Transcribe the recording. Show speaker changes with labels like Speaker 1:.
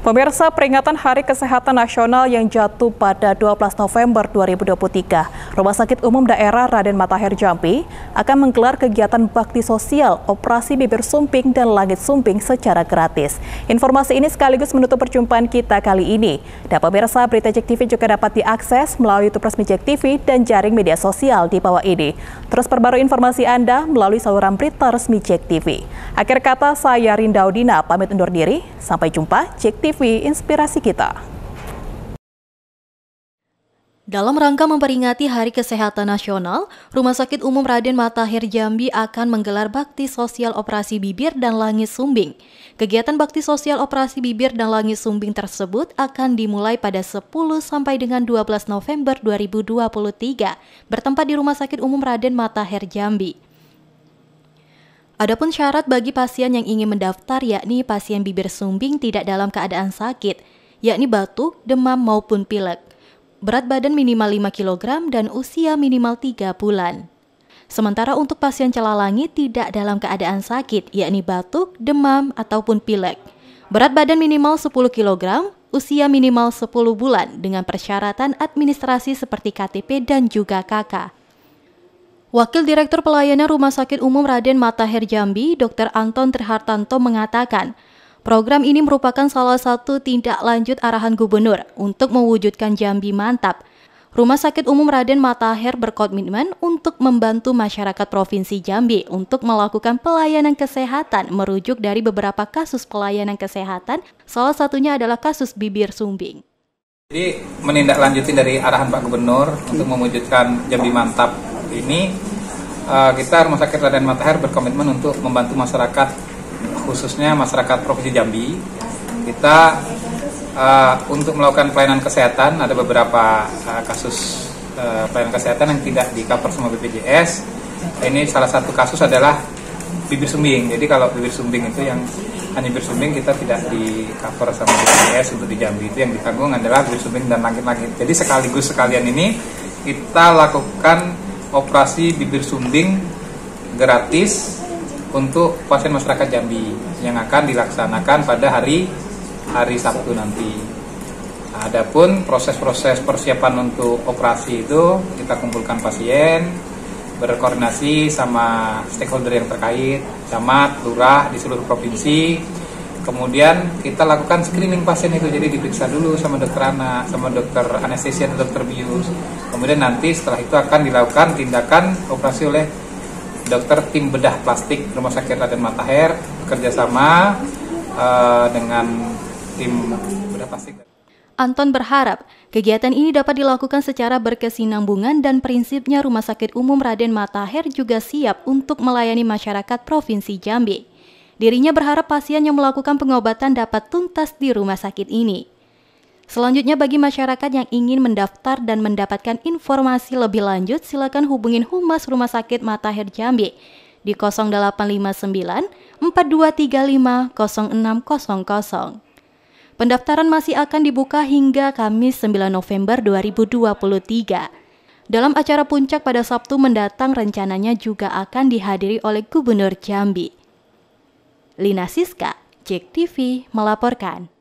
Speaker 1: Pemirsa peringatan Hari Kesehatan Nasional yang jatuh pada 12 November 2023, Rumah Sakit Umum Daerah Raden Matahir Jambi akan menggelar kegiatan bakti sosial operasi bibir sumping dan langit sumping secara gratis. Informasi ini sekaligus menutup perjumpaan kita kali ini. Dan pemirsa, berita Jek TV juga dapat diakses melalui YouTube resmi Jek TV dan jaring media sosial di bawah ini. Terus perbarui informasi Anda melalui saluran berita resmi Jek TV. Akhir kata, saya Rinda Udina, pamit undur diri. Sampai jumpa, Jek TV. TV, inspirasi kita.
Speaker 2: Dalam rangka memperingati Hari Kesehatan Nasional, Rumah Sakit Umum Raden Matahir Jambi akan menggelar bakti sosial operasi bibir dan langit sumbing. Kegiatan bakti sosial operasi bibir dan langit sumbing tersebut akan dimulai pada 10 sampai dengan 12 November 2023, bertempat di Rumah Sakit Umum Raden Matahir Jambi. Adapun syarat bagi pasien yang ingin mendaftar yakni pasien bibir sumbing tidak dalam keadaan sakit, yakni batuk, demam maupun pilek. Berat badan minimal 5 kg dan usia minimal 3 bulan. Sementara untuk pasien celalangi tidak dalam keadaan sakit, yakni batuk, demam, ataupun pilek. Berat badan minimal 10 kg, usia minimal 10 bulan dengan persyaratan administrasi seperti KTP dan juga KK. Wakil Direktur Pelayanan Rumah Sakit Umum Raden Matahir Jambi, Dr. Anton Trihartanto mengatakan, program ini merupakan salah satu tindak lanjut arahan gubernur untuk mewujudkan Jambi mantap. Rumah Sakit Umum Raden Matahir berkomitmen untuk membantu masyarakat Provinsi Jambi untuk melakukan pelayanan kesehatan merujuk dari beberapa kasus pelayanan kesehatan, salah satunya adalah kasus bibir sumbing.
Speaker 3: Jadi menindaklanjutin dari arahan Pak Gubernur untuk mewujudkan Jambi mantap ini eh, kita Rumah Sakit Raden Matahari berkomitmen untuk membantu masyarakat khususnya masyarakat Provinsi Jambi kita eh, untuk melakukan pelayanan kesehatan ada beberapa eh, kasus pelayanan kesehatan yang tidak di cover sama BPJS ini salah satu kasus adalah bibir sumbing jadi kalau bibir sumbing itu yang hanya bibir sumbing kita tidak di cover sama BPJS untuk di Jambi itu yang ditanggung adalah bibir sumbing dan langit-langit jadi sekaligus sekalian ini kita lakukan operasi bibir sumbing gratis untuk pasien masyarakat Jambi yang akan dilaksanakan pada hari hari Sabtu nanti. adapun proses-proses persiapan untuk operasi itu kita kumpulkan pasien, berkoordinasi sama stakeholder yang terkait, camat, lurah di seluruh provinsi, kemudian kita lakukan screening pasien itu jadi diperiksa dulu sama dokter anak sama dokter anestesi atau dokter bius kemudian nanti setelah itu akan dilakukan tindakan operasi oleh dokter tim bedah plastik rumah sakit Raden Matahir kerjasama uh, eh, dengan tim bedah plastik
Speaker 2: Anton berharap kegiatan ini dapat dilakukan secara berkesinambungan dan prinsipnya Rumah Sakit Umum Raden Matahir juga siap untuk melayani masyarakat Provinsi Jambi. Dirinya berharap pasien yang melakukan pengobatan dapat tuntas di rumah sakit ini. Selanjutnya bagi masyarakat yang ingin mendaftar dan mendapatkan informasi lebih lanjut silakan hubungin Humas Rumah Sakit Matahir Jambi di 0859 4235 0600. Pendaftaran masih akan dibuka hingga Kamis 9 November 2023. Dalam acara puncak pada Sabtu mendatang rencananya juga akan dihadiri oleh Gubernur Jambi. Lina Siska, Jack TV melaporkan.